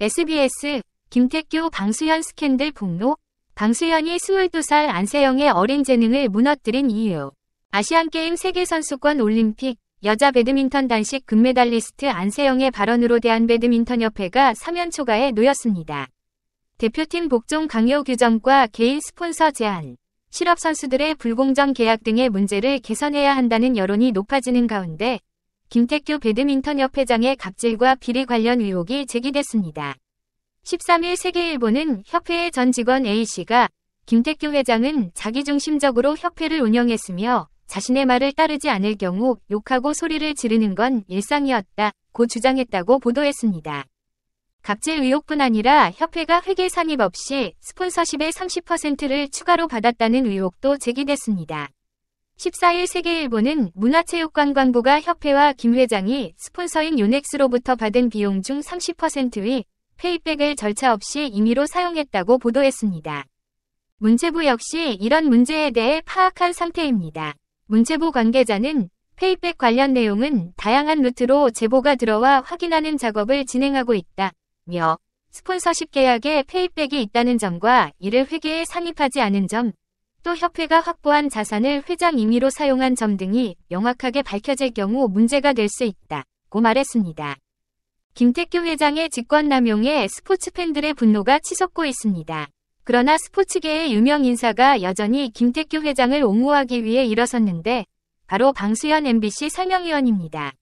SBS 김택규 방수현 스캔들 폭로 방수현이 22살 안세영의 어린 재능을 무너뜨린 이유 아시안게임 세계선수권 올림픽 여자 배드민턴 단식 금메달리스트 안세영의 발언으로 대한 배드민턴협회가 3연 초과에 놓였습니다. 대표팀 복종 강요 규정과 개인 스폰서 제한, 실업 선수들의 불공정 계약 등의 문제를 개선해야 한다는 여론이 높아지는 가운데 김택규 배드민턴협회장의 갑질과 비리 관련 의혹이 제기됐습니다. 13일 세계일보는 협회의 전 직원 A씨가 김택규 회장은 자기중심적으로 협회를 운영했으며 자신의 말을 따르지 않을 경우 욕하고 소리를 지르는 건 일상이었다 고 주장했다고 보도했습니다. 갑질 의혹뿐 아니라 협회가 회계 상입 없이 스폰서십의 30%를 추가로 받았다는 의혹도 제기됐습니다. 14일 세계일보는 문화체육관광부가 협회와 김 회장이 스폰서인 요넥스로부터 받은 비용 중 30%의 페이백을 절차 없이 임의로 사용했다고 보도했습니다. 문체부 역시 이런 문제에 대해 파악한 상태입니다. 문체부 관계자는 페이백 관련 내용은 다양한 루트로 제보가 들어와 확인하는 작업을 진행하고 있다. 며 스폰서십 계약에 페이백이 있다는 점과 이를 회계에 산입하지 않은 점, 또 협회가 확보한 자산을 회장 임의로 사용한 점 등이 명확하게 밝혀질 경우 문제가 될 수 있다고 말했습니다. 김태규 회장의 직권남용에 스포츠 팬들의 분노가 치솟고 있습니다. 그러나 스포츠계의 유명 인사가 여전히 김태규 회장을 옹호하기 위해 일어섰는데 바로 방수현 MBC 상명위원입니다.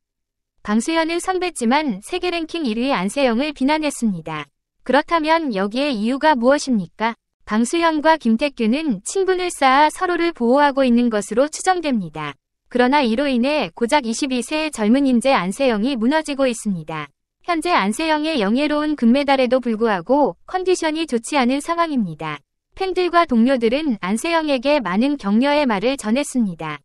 방수현은 선배지만 세계 랭킹 1위 안세영을 비난했습니다. 그렇다면 여기에 이유가 무엇입니까? 방수현과 김택규는 친분을 쌓아 서로를 보호하고 있는 것으로 추정됩니다. 그러나 이로 인해 고작 22세 의 젊은 인재 안세영이 무너지고 있습니다. 현재 안세영의 영예로운 금메달에도 불구하고 컨디션이 좋지 않은 상황입니다. 팬들과 동료들은 안세영에게 많은 격려의 말을 전했습니다.